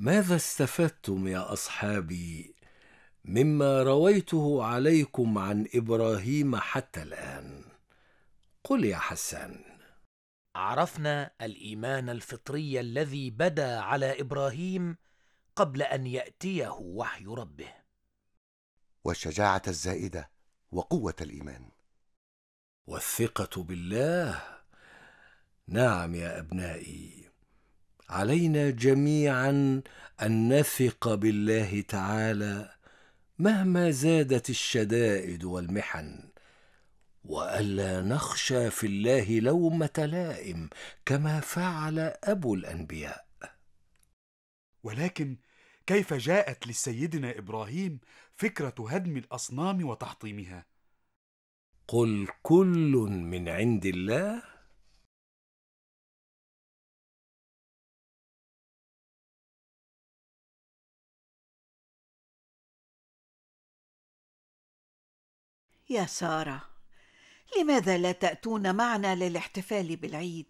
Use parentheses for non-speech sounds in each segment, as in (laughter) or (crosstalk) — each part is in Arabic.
ماذا استفدتم يا اصحابي مما رويته عليكم عن ابراهيم حتى الان قل يا حسان عرفنا الايمان الفطري الذي بدا على ابراهيم قبل ان ياتيه وحي ربه والشجاعه الزائده وقوه الايمان والثقه بالله نعم يا ابنائي علينا جميعا ان نثق بالله تعالى مهما زادت الشدائد والمحن والا نخشى في الله لومه لائم كما فعل ابو الانبياء ولكن كيف جاءت لسيدنا ابراهيم فكره هدم الاصنام وتحطيمها قل كل من عند الله يا ساره لماذا لا تاتون معنا للاحتفال بالعيد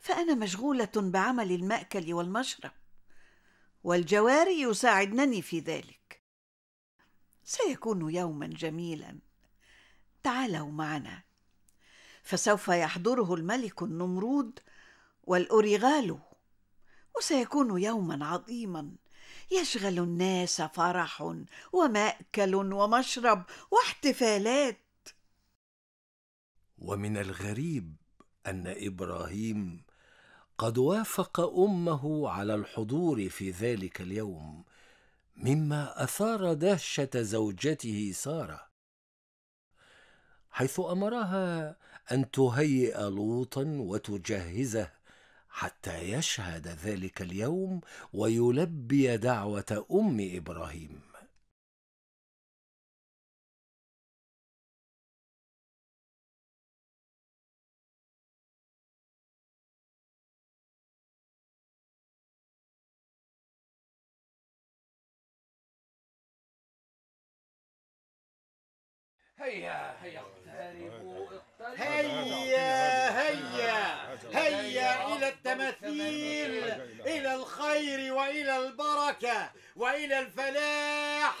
فانا مشغوله بعمل الماكل والمشرب والجواري يساعدنني في ذلك سيكون يوما جميلا تعالوا معنا فسوف يحضره الملك النمرود والأوريغالو وسيكون يوما عظيما يشغل الناس فرح وماكل ومشرب واحتفالات ومن الغريب ان ابراهيم قد وافق امه على الحضور في ذلك اليوم مما اثار دهشه زوجته ساره حيث امرها ان تهيئ لوطا وتجهزه حتى يشهد ذلك اليوم ويلبي دعوه ام ابراهيم هيا هيا اقتربوا اقتربوا هيا والتماثيل إلى الخير وإلى البركة وإلى الفلاح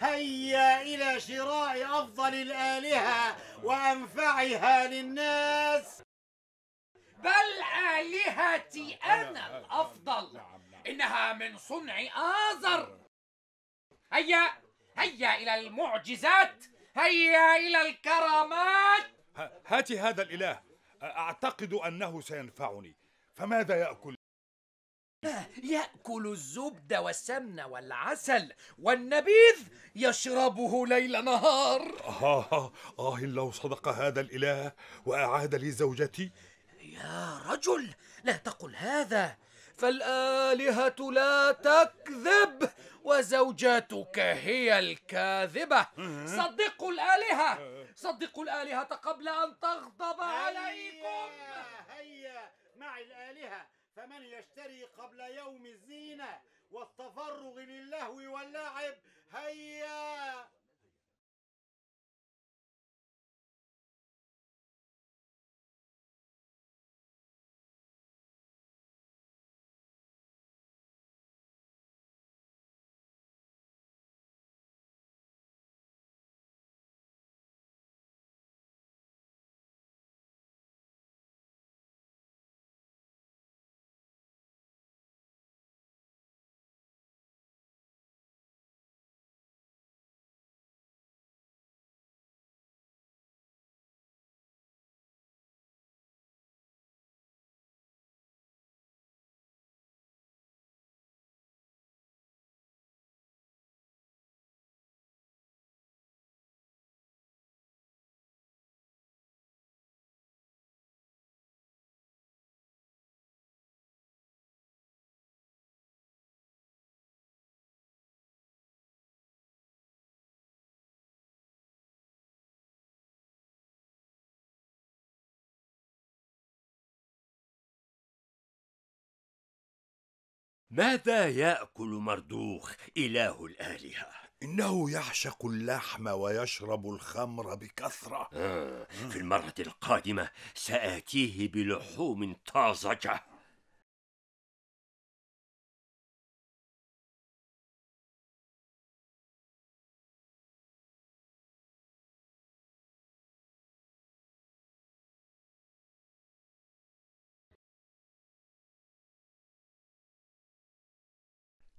هيا إلى شراء أفضل الآلهة وأنفعها للناس بل آلهتي أنا الأفضل نعم، نعم. إنها من صنع آزر هيا هيا إلى المعجزات هيا إلى الكرامات هاتي هذا الإله أعتقد أنه سينفعني فماذا يأكل؟ يأكل الزبد والسمن والعسل والنبيذ يشربه ليل نهار آه, آه, آه لو صدق هذا الإله وأعاد لي زوجتي يا رجل لا تقل هذا فالآلهة لا تكذب وزوجاتك هي الكاذبة صدقوا الآلهة صدقوا الآلهة قبل أن تغضب عليكم هيا مع الآلهة فمن يشتري قبل يوم الزينة والتفرغ للهو واللعب هيا ماذا ياكل مردوخ اله الالهه انه يعشق اللحم ويشرب الخمر بكثره آه. في المره القادمه ساتيه بلحوم طازجه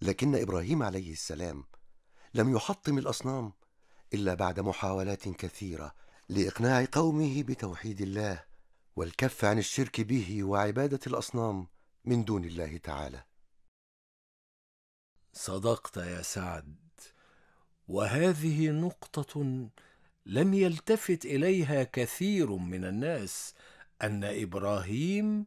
لكن ابراهيم عليه السلام لم يحطم الاصنام الا بعد محاولات كثيره لاقناع قومه بتوحيد الله والكف عن الشرك به وعباده الاصنام من دون الله تعالى صدقت يا سعد وهذه نقطه لم يلتفت اليها كثير من الناس ان ابراهيم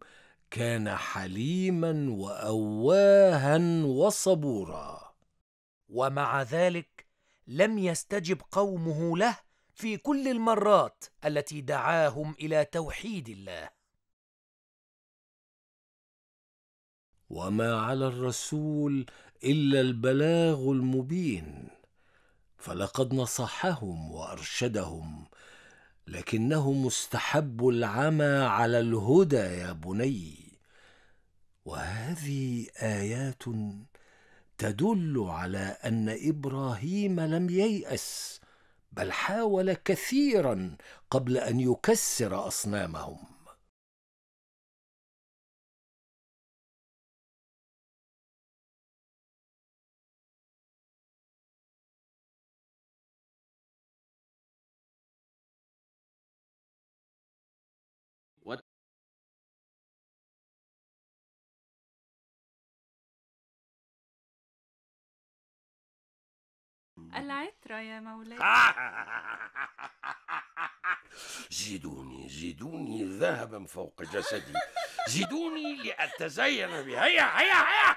كان حليما واواها وصبورا ومع ذلك لم يستجب قومه له في كل المرات التي دعاهم الى توحيد الله وما على الرسول الا البلاغ المبين فلقد نصحهم وارشدهم لكنه مستحب العمى على الهدى يا بني وهذه ايات تدل على ان ابراهيم لم يياس بل حاول كثيرا قبل ان يكسر اصنامهم العترة يا مولاي (laughs) زيدوني زيدوني ذهبا فوق جسدي (laughs) زيدوني لأتزين به هيا هيا هيا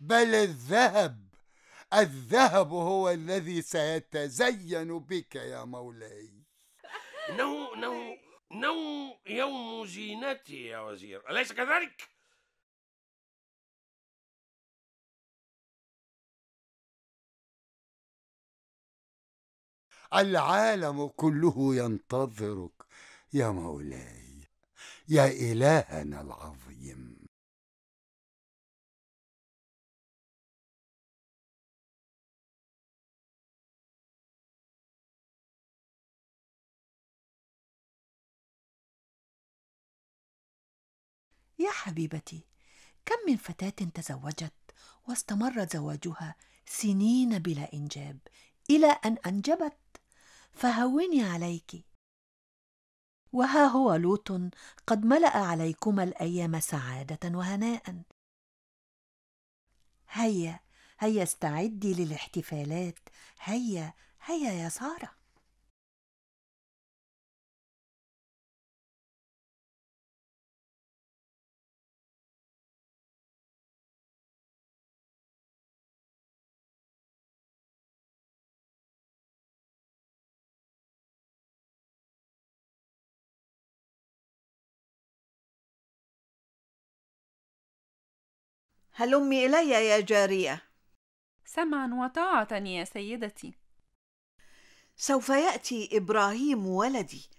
بل الذهب الذهب هو الذي سيتزين بك يا مولاي إنه إنه نو يوم زينتي يا وزير أليس كذلك؟ العالم كله ينتظرك يا مولاي يا إلهنا العظيم يا حبيبتي كم من فتاة تزوجت واستمر زواجها سنين بلا إنجاب إلى أن أنجبت فهوني عليك وها هو لوط قد ملا عليكما الايام سعاده وهناء هيا هيا استعدي للاحتفالات هيا هيا يا ساره هلمي إلي يا جارية سمعا وطاعة يا سيدتي سوف يأتي إبراهيم ولدي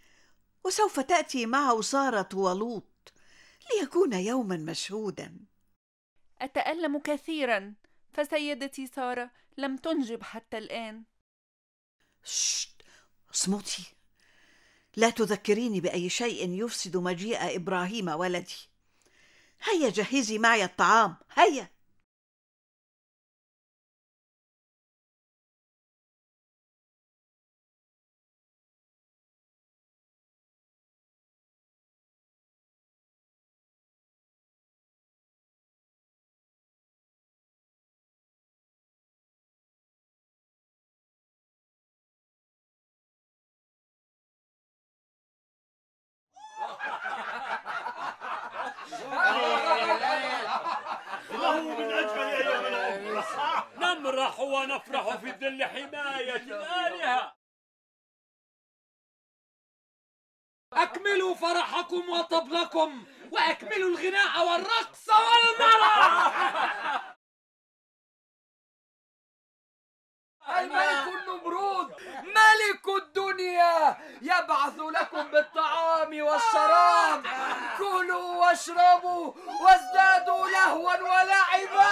وسوف تأتي معه سارة ولوط ليكون يوما مشهودا أتألم كثيرا فسيدتي سارة لم تنجب حتى الآن شت اصمتي لا تذكريني بأي شيء يفسد مجيء إبراهيم ولدي هيا جهزي معي الطعام هيا نفرح ونفرح في ظل حماية الآلهة أكملوا فرحكم وطبلكم وأكملوا الغناء والرقص والمرح الملك النمرود ملك الدنيا يبعث لكم بالطعام والشراب كلوا واشربوا وازدادوا لهوا ولعبا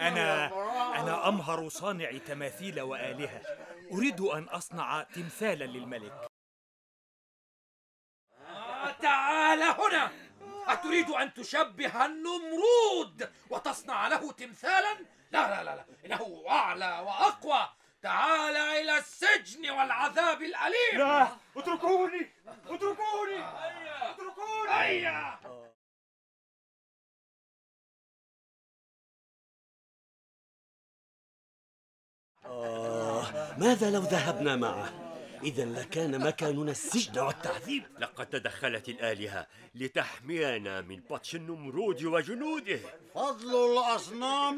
أنا أنا أمهر صانع تماثيل وآلهة أريد أن أصنع تمثالا للملك تعال هنا أتريد أن تشبه النمرود وتصنع له تمثالا لا لا لا, إنه أعلى وأقوى تعال إلى السجن والعذاب الأليم لا اتركوني اتركوني اتركوني هيا أيوه. آه ماذا لو ذهبنا معه؟ إذا لكان مكاننا السجن والتعذيب لقد تدخلت الآلهة لتحمينا من بطش النمرود وجنوده فضل الأصنام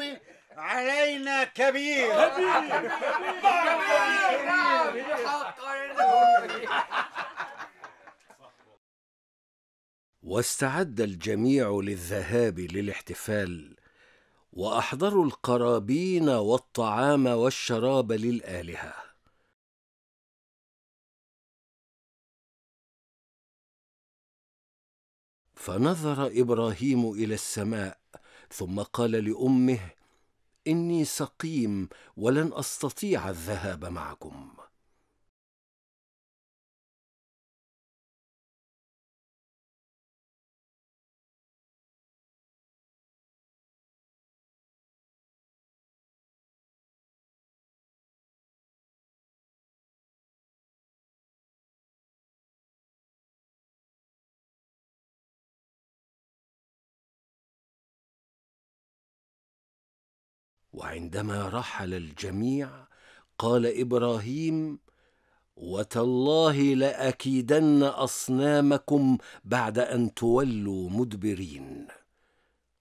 علينا كبير كبير واستعد الجميع للذهاب للاحتفال واحضروا القرابين والطعام والشراب للالهه فنظر ابراهيم الى السماء ثم قال لامه اني سقيم ولن استطيع الذهاب معكم وعندما رحل الجميع قال ابراهيم وتالله لاكيدن اصنامكم بعد ان تولوا مدبرين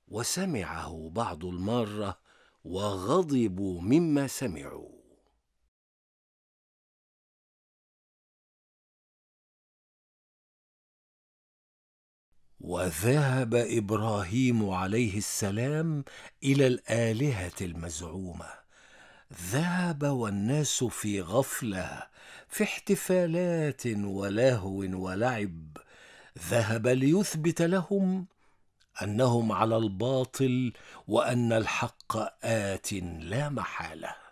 وسمعه بعض الماره وغضبوا مما سمعوا وذهب ابراهيم عليه السلام الى الالهه المزعومه ذهب والناس في غفله في احتفالات ولهو ولعب ذهب ليثبت لهم انهم على الباطل وان الحق ات لا محاله